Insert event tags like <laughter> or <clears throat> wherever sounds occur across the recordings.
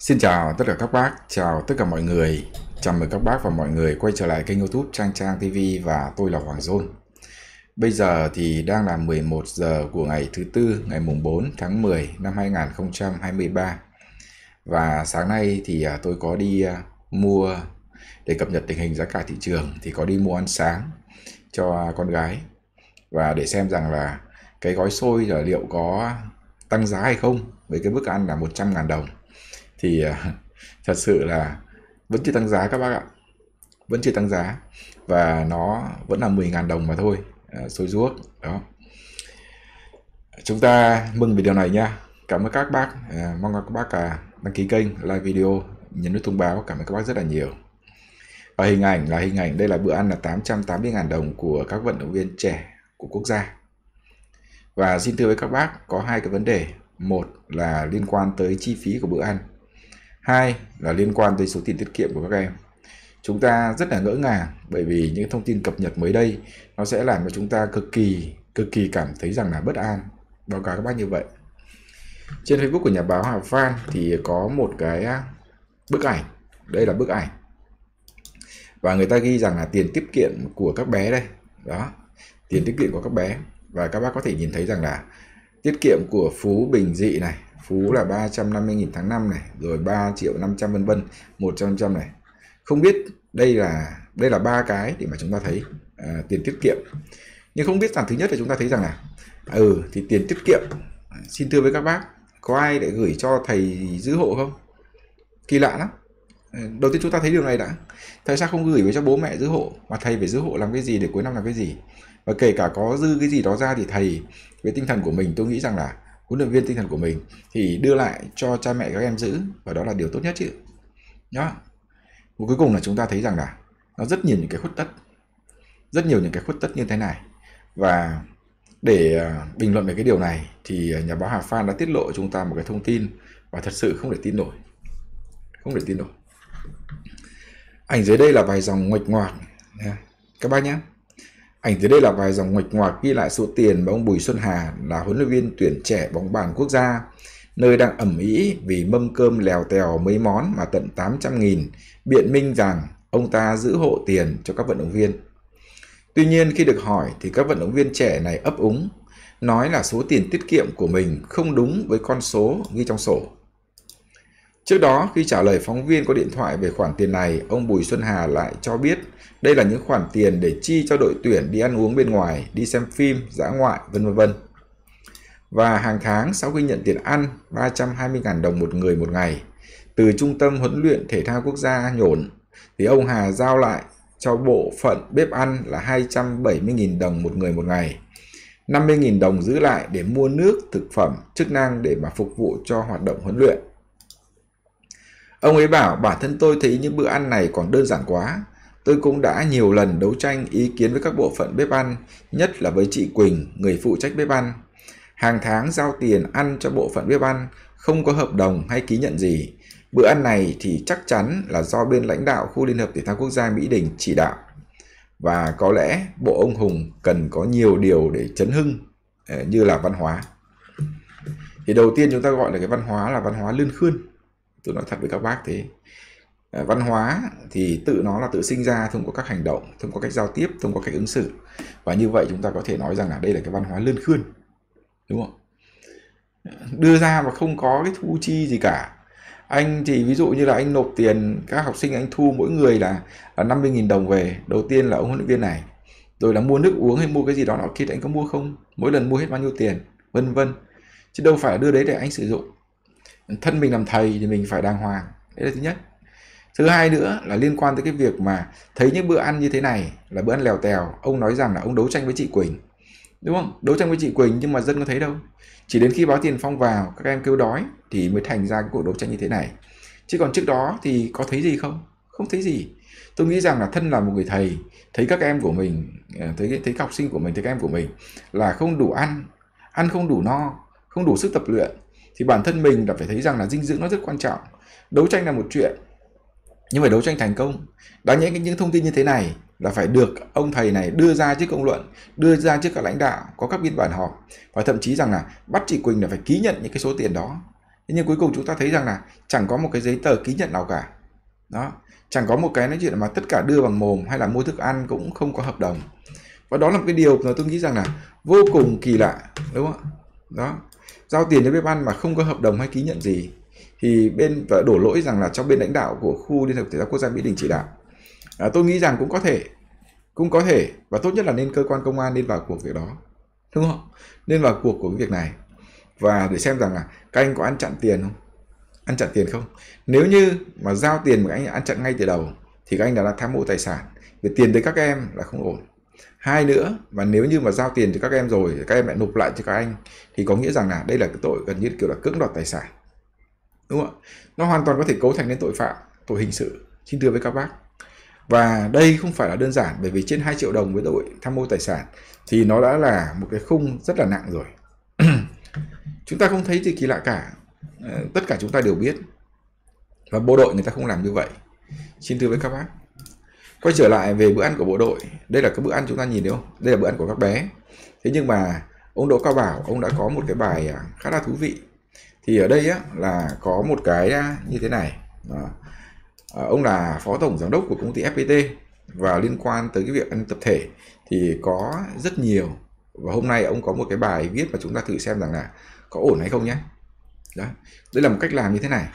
Xin chào tất cả các bác, chào tất cả mọi người. Chào mừng các bác và mọi người quay trở lại kênh YouTube Trang Trang TV và tôi là Hoàng Dôn. Bây giờ thì đang là 11 giờ của ngày thứ tư, ngày mùng 4 tháng 10 năm 2023. Và sáng nay thì à, tôi có đi à, mua để cập nhật tình hình giá cả thị trường thì có đi mua ăn sáng cho con gái và để xem rằng là cái gói xôi là liệu có tăng giá hay không với cái bức ăn là 100.000 đồng thì ờ, <laughs> thật sự là vẫn chưa tăng giá các bác ạ vẫn chưa tăng giá và nó vẫn là 10.000 đồng mà thôi uh, ờ, xôi ruốc đó chúng ta mừng về điều này nha cảm ơn các bác ờ, mong các bác uh, đăng ký kênh like video nhấn nút thông báo cảm ơn các bác rất là nhiều và hình ảnh là hình ảnh đây là bữa ăn là 880.000 đồng của các vận động viên trẻ của quốc gia và xin thưa với các bác có hai cái vấn đề một là liên quan tới chi phí của bữa ăn Hai là liên quan tới số tiền tiết kiệm của các em. Chúng ta rất là ngỡ ngàng bởi vì những thông tin cập nhật mới đây nó sẽ làm cho chúng ta cực kỳ cực kỳ cảm thấy rằng là bất an. Báo cáo các bác như vậy. Trên Facebook của nhà báo Hà Phan thì có một cái bức ảnh. Đây là bức ảnh. Và người ta ghi rằng là tiền tiết kiệm của các bé đây. Đó, tiền tiết kiệm của các bé và các bác có thể nhìn thấy rằng là tiết kiệm của Phú Bình Dị này Phú là 350.000 tháng 5 này rồi 3 triệu 500 vân vân 100 này không biết đây là đây là ba cái để mà chúng ta thấy à, tiền tiết kiệm nhưng không biết rằng thứ nhất là chúng ta thấy rằng là ừ thì tiền tiết kiệm xin thưa với các bác có ai để gửi cho thầy giữ hộ không kỳ lạ lắm ừ, đầu tiên chúng ta thấy điều này đã tại sao không gửi về cho bố mẹ giữ hộ mà thầy phải giữ hộ làm cái gì để cuối năm làm cái gì và kể cả có dư cái gì đó ra thì thầy với tinh thần của mình tôi nghĩ rằng là huấn luyện viên tinh thần của mình thì đưa lại cho cha mẹ các em giữ và đó là điều tốt nhất chứ nhá và cuối cùng là chúng ta thấy rằng là nó rất nhiều những cái khuất tất rất nhiều những cái khuất tất như thế này và để à, bình luận về cái điều này thì nhà báo Hà Phan đã tiết lộ chúng ta một cái thông tin và thật sự không để tin nổi không để tin nổi ảnh dưới đây là vài dòng ngoạch ngoạc các bác nhé Ảnh dưới đây là vài dòng ngoạch ngoạc ghi lại số tiền mà ông Bùi Xuân Hà là huấn luyện viên tuyển trẻ bóng bàn quốc gia, nơi đang ẩm ý vì mâm cơm lèo tèo mấy món mà tận 800 nghìn, biện minh rằng ông ta giữ hộ tiền cho các vận động viên. Tuy nhiên khi được hỏi thì các vận động viên trẻ này ấp úng, nói là số tiền tiết kiệm của mình không đúng với con số ghi trong sổ. Trước đó, khi trả lời phóng viên có điện thoại về khoản tiền này, ông Bùi Xuân Hà lại cho biết – đây là những khoản tiền để chi cho đội tuyển đi ăn uống bên ngoài, đi xem phim, dã ngoại, vân vân Và hàng tháng sau khi nhận tiền ăn 320.000 đồng một người một ngày từ Trung tâm Huấn luyện Thể thao Quốc gia Nhổn thì ông Hà giao lại cho bộ phận bếp ăn là 270.000 đồng một người một ngày. 50.000 đồng giữ lại để mua nước, thực phẩm, chức năng để mà phục vụ cho hoạt động huấn luyện. Ông ấy bảo bản thân tôi thấy những bữa ăn này còn đơn giản quá, Tôi cũng đã nhiều lần đấu tranh ý kiến với các bộ phận bếp ăn, nhất là với chị Quỳnh, người phụ trách bếp ăn. Hàng tháng giao tiền ăn cho bộ phận bếp ăn, không có hợp đồng hay ký nhận gì. Bữa ăn này thì chắc chắn là do bên lãnh đạo khu Liên hợp Thể thao Quốc gia Mỹ Đình chỉ đạo. Và có lẽ bộ ông Hùng cần có nhiều điều để chấn hưng ờ, như là văn hóa. Thì đầu tiên chúng ta gọi là cái văn hóa là văn hóa lươn khươn. Tôi nói thật với các bác thế Ờ, văn hóa thì tự nó là tự sinh ra thông qua các hành động thông qua cách giao tiếp thông qua cách ứng xử và như vậy chúng ta có thể nói rằng là đây là cái văn hóa lươn khươn đúng không đưa ra mà không có cái thu chi gì cả anh thì ví dụ như là anh nộp tiền các học sinh anh thu mỗi người là, là 50.000 đồng về đầu tiên là ông huấn luyện viên này rồi là mua nước uống hay mua cái gì đó nọ kia anh có mua không mỗi lần mua hết bao nhiêu tiền vân vân chứ đâu phải đưa đấy để anh sử dụng thân mình làm thầy thì mình phải đàng hoàng đấy là thứ nhất thứ hai nữa là liên quan tới cái việc mà thấy những bữa ăn như thế này là bữa ăn lèo tèo ông nói rằng là ông đấu tranh với chị quỳnh đúng không đấu tranh với chị quỳnh nhưng mà dân có thấy đâu chỉ đến khi báo tiền phong vào các em kêu đói thì mới thành ra cái cuộc đấu tranh như thế này chứ còn trước đó thì có thấy gì không không thấy gì tôi nghĩ rằng là thân là một người thầy thấy các em của mình ờ, thấy thấy học sinh của mình thấy các em của mình là không đủ ăn ăn không đủ no không đủ sức tập luyện thì bản thân mình đã phải thấy rằng là dinh dưỡng nó rất quan trọng đấu tranh là một chuyện nhưng phải đấu tranh thành công đáng nhẽ những thông tin như thế này là phải được ông thầy này đưa ra trước công luận đưa ra trước các lãnh đạo có các biên bản họp và thậm chí rằng là bắt chị Quỳnh là phải ký nhận những cái số tiền đó thế nhưng cuối cùng chúng ta thấy rằng là chẳng có một cái giấy tờ ký nhận nào cả đó chẳng có một cái nói chuyện mà tất cả đưa bằng mồm hay là mua thức ăn cũng không có hợp đồng và đó là một cái điều mà tôi nghĩ rằng là vô cùng kỳ lạ đúng không ạ đó giao tiền cho bếp ăn mà không có hợp đồng hay ký nhận gì thì bên và đổ lỗi rằng là trong bên lãnh đạo của khu liên hợp thể thao quốc gia mỹ đình chỉ đạo à, tôi nghĩ rằng cũng có thể cũng có thể và tốt nhất là nên cơ quan công an nên vào cuộc việc đó đúng không nên vào cuộc của cái việc này và để xem rằng là các anh có ăn chặn tiền không ăn chặn tiền không nếu như mà giao tiền mà các anh ăn chặn ngay từ đầu thì các anh đã là tham mô tài sản về tiền tới các em là không ổn hai nữa và nếu như mà giao tiền cho các em rồi các em lại nộp lại cho các anh thì có nghĩa rằng là đây là cái tội gần như kiểu là cưỡng đoạt tài sản đúng không nó hoàn toàn có thể cấu thành đến tội phạm tội hình sự xin thưa với các bác và đây không phải là đơn giản bởi vì trên 2 triệu đồng với tội tham mô tài sản thì nó đã là một cái khung rất là nặng rồi <clears throat> chúng ta không thấy gì kỳ lạ cả ờ, tất cả chúng ta đều biết và bộ đội người ta không làm như vậy xin thưa với các bác quay trở lại về bữa ăn của bộ đội đây là cái bữa ăn chúng ta nhìn thấy không đây là bữa ăn của các bé thế nhưng mà ông đỗ cao bảo ông đã có một cái bài à, khá là thú vị thì ở đây á, là có một cái như thế này à, ông là phó tổng giám đốc của công ty FPT và liên quan tới cái việc ăn tập thể thì có rất nhiều và hôm nay ông có một cái bài viết mà chúng ta thử xem rằng là có ổn hay không nhé đó đây là một cách làm như thế này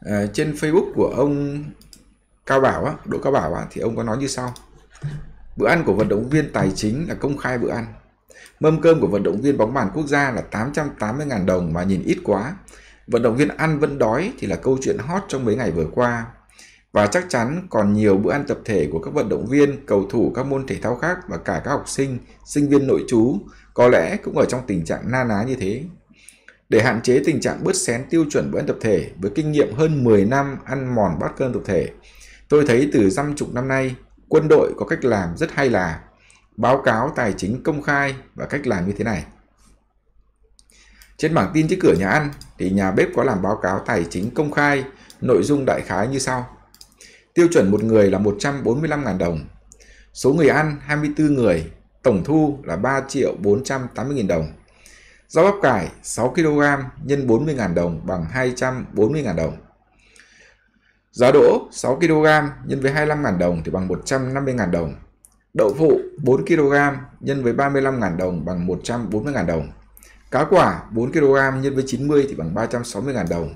à, trên Facebook của ông Cao Bảo á, Đỗ Cao Bảo á, thì ông có nói như sau bữa ăn của vận động viên tài chính là công khai bữa ăn Mâm cơm của vận động viên bóng bàn quốc gia là 880.000 đồng mà nhìn ít quá. Vận động viên ăn vẫn đói thì là câu chuyện hot trong mấy ngày vừa qua. Và chắc chắn còn nhiều bữa ăn tập thể của các vận động viên, cầu thủ các môn thể thao khác và cả các học sinh, sinh viên nội trú có lẽ cũng ở trong tình trạng na ná như thế. Để hạn chế tình trạng bớt xén tiêu chuẩn bữa ăn tập thể với kinh nghiệm hơn 10 năm ăn mòn bát cơm tập thể, tôi thấy từ dăm chục năm nay, quân đội có cách làm rất hay là báo cáo tài chính công khai và cách làm như thế này. Trên bảng tin trước cửa nhà ăn thì nhà bếp có làm báo cáo tài chính công khai, nội dung đại khái như sau. Tiêu chuẩn một người là 145.000 đồng. Số người ăn 24 người, tổng thu là 3 triệu 480.000 đồng. Rau bắp cải 6 kg nhân 40.000 đồng bằng 240.000 đồng. Giá đỗ 6 kg nhân với 25.000 đồng thì bằng 150.000 đồng. Đậu phụ 4 kg nhân với 35.000 đồng bằng 140.000 đồng. Cá quả 4 kg nhân với 90 thì bằng 360.000 đồng.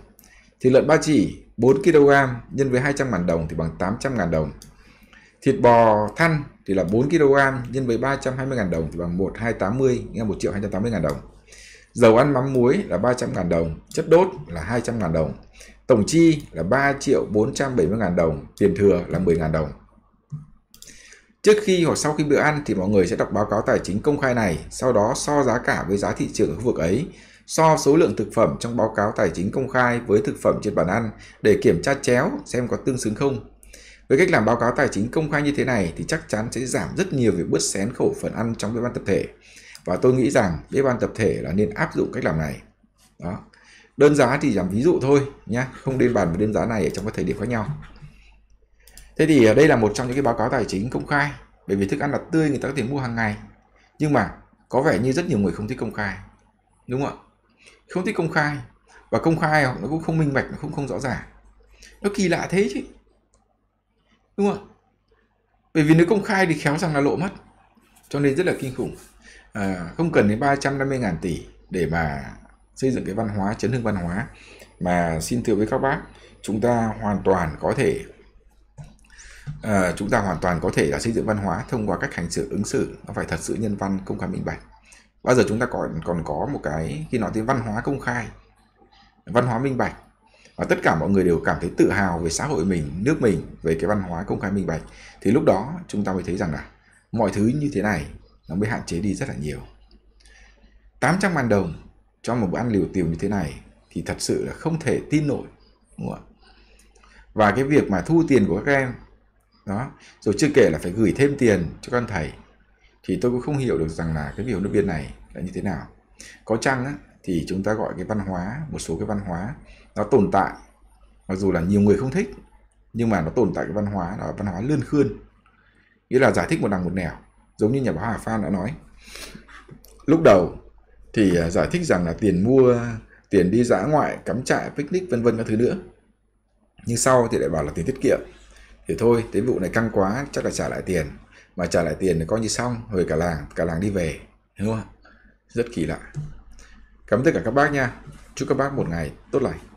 Thịt lợn ba chỉ 4 kg nhân với 200.000 đồng thì bằng 800.000 đồng. Thịt bò thăn thì là 4 kg nhân với 320.000 đồng thì bằng 1280 nghe 1 triệu 280.000 đồng. Dầu ăn mắm muối là 300.000 đồng, chất đốt là 200.000 đồng. Tổng chi là 3 triệu 470.000 đồng, tiền thừa là 10.000 đồng. Trước khi hoặc sau khi bữa ăn thì mọi người sẽ đọc báo cáo tài chính công khai này, sau đó so giá cả với giá thị trường ở khu vực ấy, so số lượng thực phẩm trong báo cáo tài chính công khai với thực phẩm trên bàn ăn để kiểm tra chéo xem có tương xứng không. Với cách làm báo cáo tài chính công khai như thế này thì chắc chắn sẽ giảm rất nhiều việc bớt xén khẩu phần ăn trong bếp ban tập thể. Và tôi nghĩ rằng bếp ban tập thể là nên áp dụng cách làm này. Đó. Đơn giá thì giảm ví dụ thôi nhé, không nên bàn về đơn giá này ở trong các thời điểm khác nhau. Thế thì ờ, đây là một trong những cái báo cáo tài chính công khai bởi vì thức ăn là tươi người ta có thể mua hàng ngày nhưng mà có vẻ như rất nhiều người không thích công khai đúng không ạ không thích công khai và công khai nó cũng không minh bạch nó cũng không rõ ràng nó kỳ lạ thế chứ đúng không ạ bởi vì nếu công khai thì khéo rằng là lộ mất cho nên rất là kinh khủng à, không cần đến 350 ngàn tỷ để mà xây dựng cái văn hóa chấn hương văn hóa mà xin thưa với các bác chúng ta hoàn toàn có thể à, chúng ta hoàn toàn có thể là xây dựng văn hóa thông qua cách hành xử ứng xử nó phải thật sự nhân văn công khai minh bạch bao giờ chúng ta còn còn có một cái khi nói tới văn hóa công khai văn hóa minh bạch và tất cả mọi người đều cảm thấy tự hào về xã hội mình nước mình về cái văn hóa công khai minh bạch thì lúc đó chúng ta mới thấy rằng là mọi thứ như thế này nó mới hạn chế đi rất là nhiều 800 ngàn đồng cho một bữa ăn liều tiều như thế này thì thật sự là không thể tin nổi đúng không ạ và cái việc mà thu tiền của các em đó rồi chưa kể là phải gửi thêm tiền cho con thầy thì tôi cũng không hiểu được rằng là cái biểu nước biên này là như thế nào có chăng á, thì chúng ta gọi cái văn hóa một số cái văn hóa nó tồn tại mặc dù là nhiều người không thích nhưng mà nó tồn tại cái văn hóa đó là văn hóa lươn khươn nghĩa là giải thích một đằng một nẻo giống như nhà báo Hà Phan đã nói lúc đầu thì à, giải thích rằng là tiền mua tiền đi dã ngoại cắm trại picnic vân vân các thứ nữa nhưng sau thì lại bảo là tiền tiết kiệm thì thôi đến vụ này căng quá chắc là trả lại tiền mà trả lại tiền thì coi như xong rồi cả làng cả làng đi về đúng không rất kỳ lạ cảm ơn tất cả các bác nha chúc các bác một ngày tốt lành